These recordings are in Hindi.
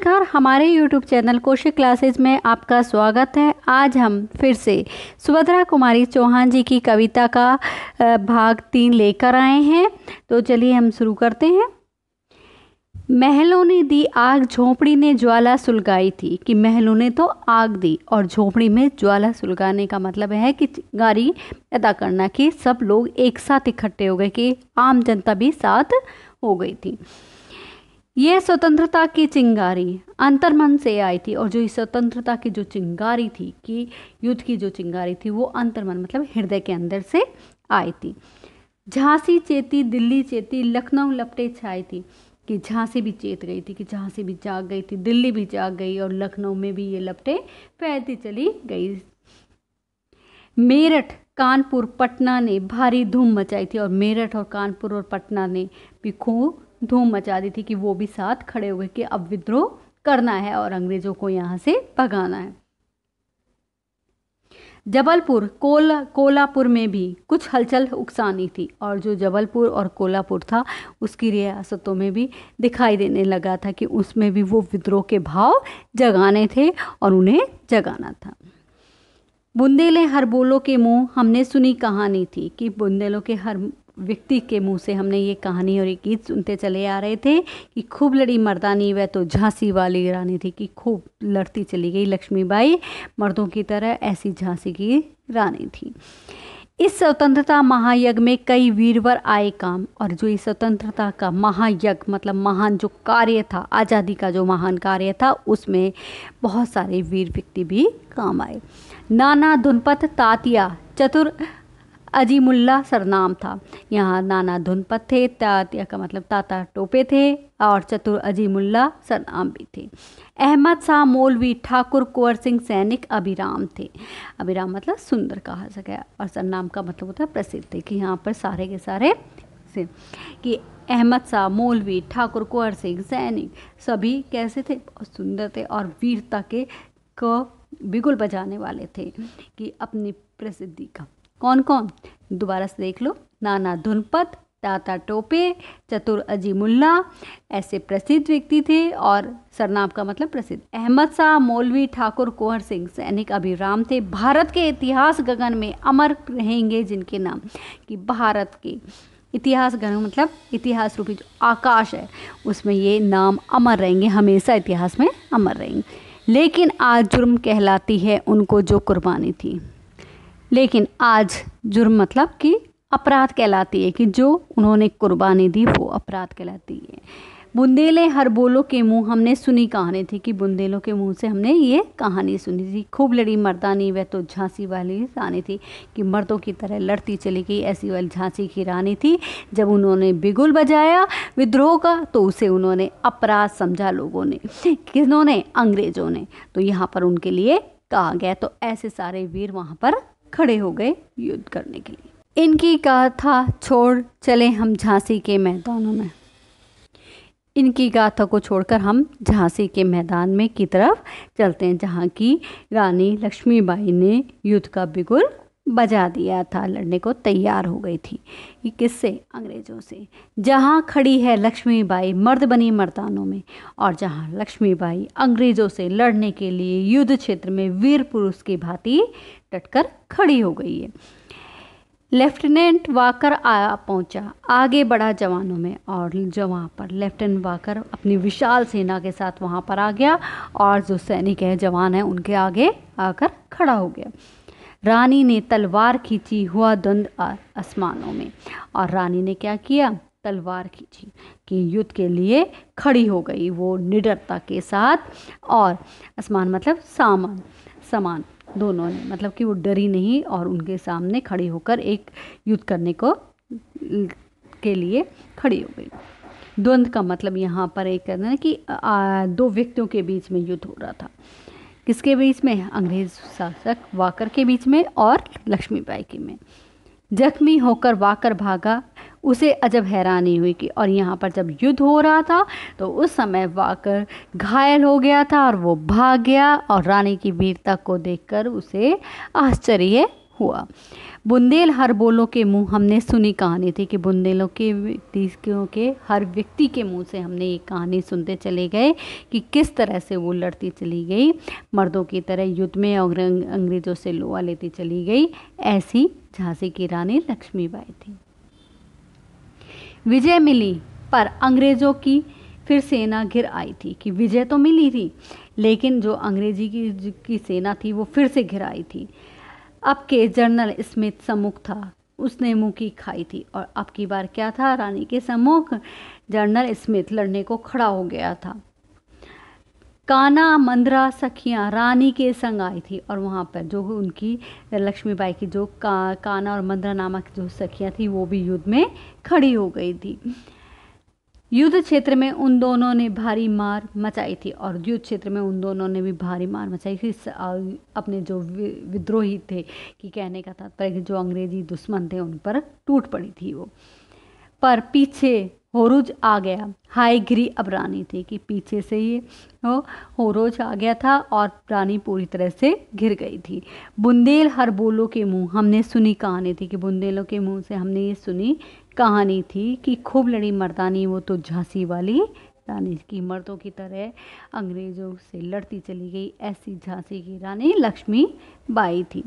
नमस्कार हमारे YouTube चैनल कोशिक क्लासेज में आपका स्वागत है आज हम फिर से सुभद्रा कुमारी चौहान जी की कविता का भाग तीन लेकर आए हैं तो चलिए हम शुरू करते हैं महलों ने दी आग झोपड़ी ने ज्वाला सुलगाई थी कि महलों ने तो आग दी और झोपड़ी में ज्वाला सुलगाने का मतलब है कि गारी अदा करना कि सब लोग एक साथ इकट्ठे हो गए कि आम जनता भी साथ हो गई थी ये स्वतंत्रता की चिंगारी अंतर्मन से आई थी और जो इस स्वतंत्रता की जो चिंगारी थी कि युद्ध की जो चिंगारी थी वो अंतर्मन मतलब हृदय के अंदर से आई थी झांसी चेती दिल्ली चेती लखनऊ लपटे छाई थी कि झांसी भी चेत गई थी कि झांसी भी जाग गई थी दिल्ली भी जाग गई और लखनऊ में भी ये लपटे फैलती चली गई मेरठ कानपुर पटना ने भारी धूम मचाई थी और मेरठ और कानपुर और पटना ने भी खूब धूम मचा दी थी कि वो भी साथ खड़े हुए कि अब विद्रोह करना है और अंग्रेजों को यहाँ से भगाना है जबलपुर कोला कोलापुर में भी कुछ हलचल उकसानी थी और जो जबलपुर और कोलापुर था उसकी रियासतों में भी दिखाई देने लगा था कि उसमें भी वो विद्रोह के भाव जगाने थे और उन्हें जगाना था बुंदेले हरबोलों के मुंह हमने सुनी कहानी थी कि बुंदेलों के हर व्यक्ति के मुंह से हमने ये कहानी और ये गीत सुनते चले आ रहे थे कि खूब लड़ी मर्दानी वह तो झांसी वाली रानी थी कि खूब लड़ती चली गई लक्ष्मीबाई मर्दों की तरह ऐसी झांसी की रानी थी इस स्वतंत्रता महायज्ञ में कई वीरवर आए काम और जो इस स्वतंत्रता का महायज्ञ मतलब महान जो कार्य था आज़ादी का जो महान कार्य था उसमें बहुत सारे वीर व्यक्ति भी काम आए नाना धुनपत तातिया चतुर अजीमुल्ला सरनाम था यहाँ नाना धुनपत थे तातिया का मतलब ताता टोपे थे और चतुर अजीमुल्ला सरनाम भी थे अहमद शाह मौलवी ठाकुर कुंवर सिंह सैनिक अभिराम थे अभिराम मतलब सुंदर कहा गया और सरनाम का मतलब होता है प्रसिद्ध थे कि यहाँ पर सारे के सारे से कि अहमद शाह मौलवी ठाकुर कुंवर सिंह सैनिक सभी कैसे थे बहुत सुंदर थे और वीरता के को बिगुल बजाने वाले थे कि अपनी प्रसिद्धि का कौन कौन दोबारा से देख लो नाना धुनपत ताता टोपे चतुर अजी मुल्ला ऐसे प्रसिद्ध व्यक्ति थे और सरनाम का मतलब प्रसिद्ध अहमद शाह मौलवी ठाकुर कुंवर सिंह सैनिक अभिराम थे भारत के इतिहास गगन में अमर रहेंगे जिनके नाम कि भारत के इतिहास गगन मतलब इतिहास रूपी जो आकाश है उसमें ये नाम अमर रहेंगे हमेशा इतिहास में अमर रहेंगे लेकिन आज जुर्म कहलाती है उनको जो कुर्बानी थी लेकिन आज जुर्म मतलब कि अपराध कहलाती है कि जो उन्होंने कुर्बानी दी वो अपराध कहलाती है बुंदेले हर बोलो के मुंह हमने सुनी कहानी थी कि बुंदेलों के मुंह से हमने ये कहानी सुनी थी खूब लड़ी मर्दानी वह तो झांसी वाली रानी थी कि मर्दों की तरह लड़ती चली गई ऐसी वाली झांसी की रानी थी जब उन्होंने बिगुल बजाया विद्रोह का तो उसे उन्होंने अपराध समझा लोगों ने किसनों ने अंग्रेज़ों ने तो यहाँ पर उनके लिए कहा गया तो ऐसे सारे वीर वहाँ पर खड़े हो गए युद्ध करने के लिए इनकी गाथा छोड़ चले हम झांसी के मैदानों में इनकी गाथा को छोड़कर हम झांसी के मैदान में की तरफ चलते हैं जहाँ की रानी लक्ष्मीबाई ने युद्ध का बिगुल बजा दिया था लड़ने को तैयार हो गई थी ये किससे अंग्रेज़ों से जहाँ खड़ी है लक्ष्मीबाई मर्द बनी मर्दानों में और जहाँ लक्ष्मीबाई अंग्रेज़ों से लड़ने के लिए युद्ध क्षेत्र में वीर पुरुष की भांति डटकर खड़ी हो गई है लेफ्टिनेंट वाकर आया पहुंचा आगे बढ़ा जवानों में और जो वहाँ पर लेफ्टिनेंट वाकर अपनी विशाल सेना के साथ वहाँ पर आ गया और जो सैनिक है जवान है उनके आगे आकर खड़ा हो गया रानी ने तलवार खींची हुआ द्वंद आसमानों में और रानी ने क्या किया तलवार खींची कि युद्ध के लिए खड़ी हो गई वो निडरता के साथ और आसमान मतलब सामान समान दोनों ने मतलब कि वो डरी नहीं और उनके सामने खड़ी होकर एक युद्ध करने को के लिए खड़ी हो गई द्वंद्व का मतलब यहाँ पर एक कहना है कि दो व्यक्तियों के बीच में युद्ध हो रहा था किसके बीच में अंग्रेज शासक वाकर के बीच में और लक्ष्मीबाई के में जख्मी होकर वाकर भागा उसे अजब हैरानी हुई कि और यहाँ पर जब युद्ध हो रहा था तो उस समय वाकर घायल हो गया था और वो भाग गया और रानी की वीरता को देखकर उसे आश्चर्य हुआ बुंदेल हर बोलो के मुंह हमने सुनी कहानी थी कि बुंदेलों के व्यक्तियों के हर व्यक्ति के मुंह से हमने ये कहानी सुनते चले गए कि किस तरह से वो लड़ती चली गई मर्दों की तरह युद्ध में और अंग्रेज़ों से लोहा लेती चली गई ऐसी झांसी की रानी लक्ष्मीबाई थी विजय मिली पर अंग्रेज़ों की फिर सेना घिर आई थी कि विजय तो मिली थी लेकिन जो अंग्रेजी की की सेना थी वो फिर से घिर आई थी अब के जनरल स्मिथ सम्मुख था उसने मुँह की खाई थी और अब की बार क्या था रानी के सम्मुख जर्नल स्मिथ लड़ने को खड़ा हो गया था काना मंदरा सखियाँ रानी के संग आई थी और वहाँ पर जो उनकी लक्ष्मीबाई की जो का, काना और मंदरा नामक जो सखियाँ थी वो भी युद्ध में खड़ी हो गई थी युद्ध क्षेत्र में उन दोनों ने भारी मार मचाई थी और युद्ध क्षेत्र में उन दोनों ने भी भारी मार मचाई थी अपने जो विद्रोही थे कि कहने का था पर जो अंग्रेजी दुश्मन थे उन पर टूट पड़ी थी वो पर पीछे होरुज आ गया हाईगिरी अब रानी थी कि पीछे से ये हो होरुज आ गया था और रानी पूरी तरह से घिर गई थी बुंदेल हर बोलो के मुंह हमने सुनी कहानी थी कि बुंदेलों के मुंह से हमने ये सुनी कहानी थी कि खूब लड़ी मर्दानी वो तो झांसी वाली रानी की मर्दों की तरह अंग्रेज़ों से लड़ती चली गई ऐसी झांसी की रानी लक्ष्मी बाई थी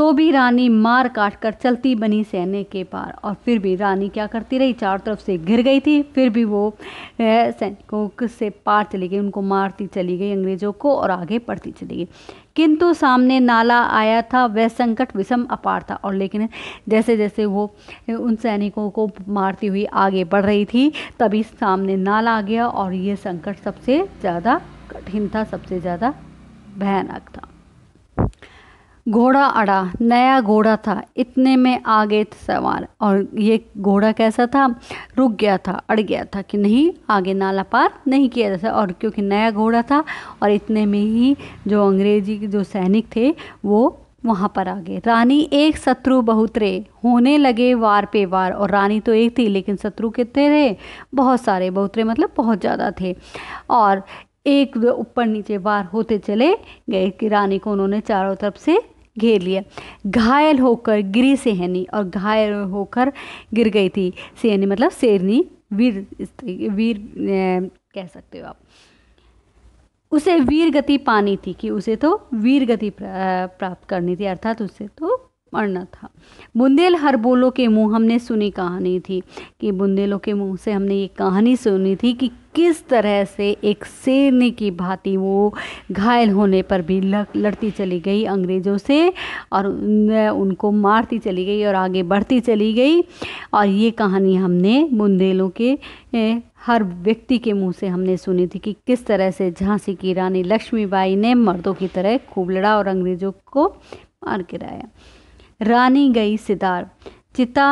तो भी रानी मार काट कर चलती बनी सैन्य के पार और फिर भी रानी क्या करती रही चारों तरफ से घिर गई थी फिर भी वो सैनिकों से पार चली गई उनको मारती चली गई अंग्रेज़ों को और आगे पढ़ती चली गई किंतु सामने नाला आया था वह संकट विषम अपार था और लेकिन जैसे जैसे वो उन सैनिकों को मारती हुई आगे बढ़ रही थी तभी सामने नाला आ गया और ये संकट सबसे ज़्यादा कठिन था सबसे ज़्यादा भयानक था घोड़ा अड़ा नया घोड़ा था इतने में आ गए थे सवार और ये घोड़ा कैसा था रुक गया था अड़ गया था कि नहीं आगे नाला पार नहीं किया जा सकता और क्योंकि नया घोड़ा था और इतने में ही जो अंग्रेजी के जो सैनिक थे वो वहाँ पर आ गए रानी एक शत्रु बहुतरे होने लगे वार पे वार और रानी तो एक थी लेकिन शत्रु कितने थे बहुत सारे बहुतरे मतलब बहुत ज़्यादा थे और एक ऊपर नीचे बार होते चले गए कि रानी को उन्होंने चारों तरफ से घेर लिया घायल होकर गिरी सेहनी और घायल होकर गिर गई थी सेहनी मतलब शेरनी वीर वीर कह सकते हो आप उसे वीर गति पानी थी कि उसे तो वीर गति प्राप्त करनी थी अर्थात उसे तो मरना था बुंदेल हर बोलो के मुंह हमने सुनी कहानी थी कि बुंदेलों के मुंह से हमने ये कहानी सुनी थी कि किस तरह से एक सेने की भांति वो घायल होने पर भी लड़ती चली गई अंग्रेज़ों से और उनको मारती चली गई और आगे बढ़ती चली गई और ये कहानी हमने बुंदेलों के हर व्यक्ति के मुंह से हमने सुनी थी कि किस तरह से झांसी की रानी लक्ष्मीबाई ने मर्दों की तरह खूब लड़ा और अंग्रेज़ों को मार गिराया रानी गई सितार चिता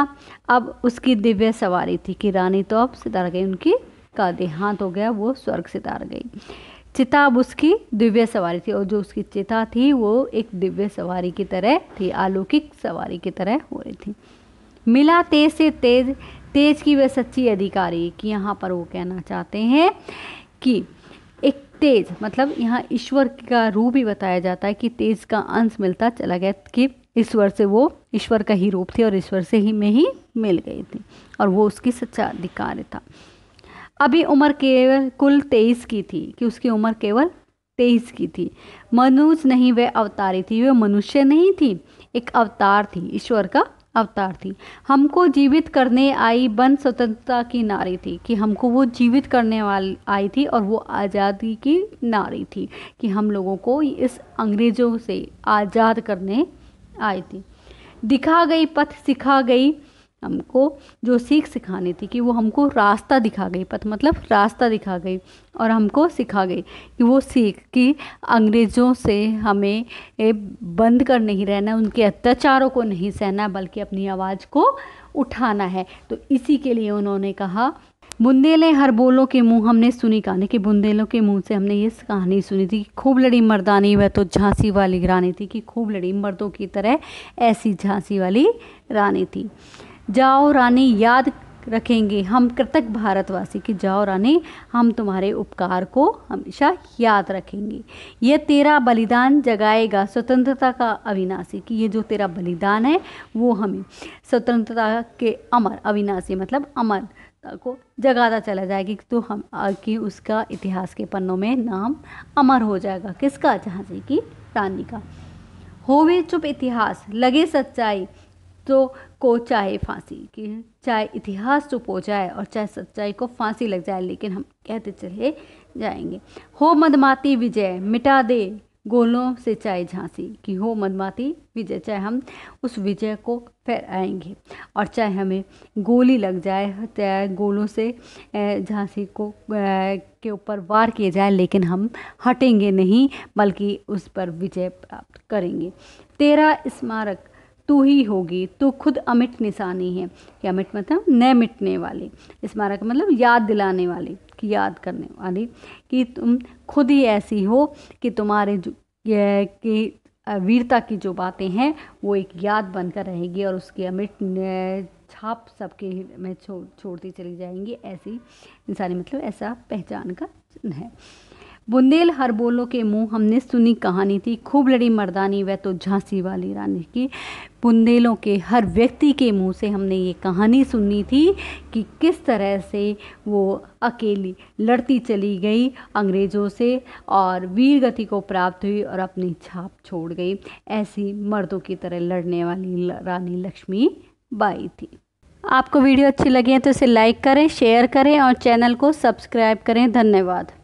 अब उसकी दिव्य सवारी थी कि रानी तो अब सितार गई उनकी का देहांत हो गया वो स्वर्ग सितार गई चिता अब उसकी दिव्य सवारी थी और जो उसकी चिता थी वो एक दिव्य सवारी की तरह थी अलौकिक सवारी की तरह हो रही थी मिला तेज से तेज तेज की वह सच्ची अधिकारी कि यहाँ पर वो कहना चाहते हैं कि एक तेज मतलब यहाँ ईश्वर का रूप ही बताया जाता है कि तेज का अंश मिलता चला गया कि ईश्वर से वो ईश्वर का ही रूप थी और ईश्वर से ही में ही मिल गई थी और वो उसकी सच्चा अधिकार था अभी उम्र केवल कुल तेईस की थी कि उसकी उम्र केवल तेईस की थी मनुज नहीं वह अवतारी थी वह मनुष्य नहीं थी एक अवतार थी ईश्वर का अवतार थी हमको जीवित करने आई बन स्वतंत्रता की नारी थी कि हमको वो जीवित करने वाली आई थी और वो आज़ादी की नारी थी कि हम लोगों को इस अंग्रेज़ों से आज़ाद करने आई थी दिखा गई पथ सिखा गई हमको जो सीख सिखानी थी कि वो हमको रास्ता दिखा गई पथ मतलब रास्ता दिखा गई और हमको सिखा गई कि वो सीख कि अंग्रेज़ों से हमें बंद कर नहीं रहना उनके अत्याचारों को नहीं सहना बल्कि अपनी आवाज़ को उठाना है तो इसी के लिए उन्होंने कहा बुंदेलें हर बोलों के मुंह हमने सुनी कहानी कि बुंदेलों के मुंह से हमने ये कहानी सुनी थी कि खूब लड़ी मर्दानी वह तो झांसी वाली रानी थी कि खूब लड़ी मर्दों की तरह ऐसी झांसी वाली रानी थी जाओ रानी याद रखेंगे हम कृतक भारतवासी कि जाओ रानी हम तुम्हारे उपकार को हमेशा याद रखेंगे यह तेरा बलिदान जगाएगा स्वतंत्रता का अविनाशी कि ये जो तेरा बलिदान है वो हमें स्वतंत्रता के अमर अविनाशी मतलब अमर को जगाता चला जाएगी तो हम कि उसका इतिहास के पन्नों में नाम अमर हो जाएगा किसका झांसी की रानी का होवे चुप इतिहास लगे सच्चाई तो को चाहे फांसी कि चाहे इतिहास चुप हो जाए और चाहे सच्चाई को फांसी लग जाए लेकिन हम कहते चले जाएंगे हो मदमाती विजय मिटा दे गोलों से चाहे झांसी कि हो मनमाती विजय चाहे हम उस विजय को फहराएंगे और चाहे हमें गोली लग जाए चाहे गोलों से झांसी को के ऊपर वार किए जाए लेकिन हम हटेंगे नहीं बल्कि उस पर विजय प्राप्त करेंगे तेरा स्मारक तू ही होगी तो खुद अमिट निशानी है क्या अमिट मतलब न मिटने वाले स्मारक मतलब याद दिलाने वाले की याद करने वाली कि तुम खुद ही ऐसी हो कि तुम्हारे जो कि वीरता की जो बातें हैं वो एक याद बनकर रहेगी और उसकी अमिट छाप सबके में छोड़ छोड़ती चली जाएंगी ऐसी इंसानी मतलब ऐसा पहचान का चिन्ह है बुंदेल हर बोलो के मुंह हमने सुनी कहानी थी खूब लड़ी मर्दानी वह तो झांसी वाली रानी की बुंदेलों के हर व्यक्ति के मुंह से हमने ये कहानी सुननी थी कि किस तरह से वो अकेली लड़ती चली गई अंग्रेज़ों से और वीर गति को प्राप्त हुई और अपनी छाप छोड़ गई ऐसी मर्दों की तरह लड़ने वाली रानी लक्ष्मी बाई थी आपको वीडियो अच्छी लगी है तो इसे लाइक करें शेयर करें और चैनल को सब्सक्राइब करें धन्यवाद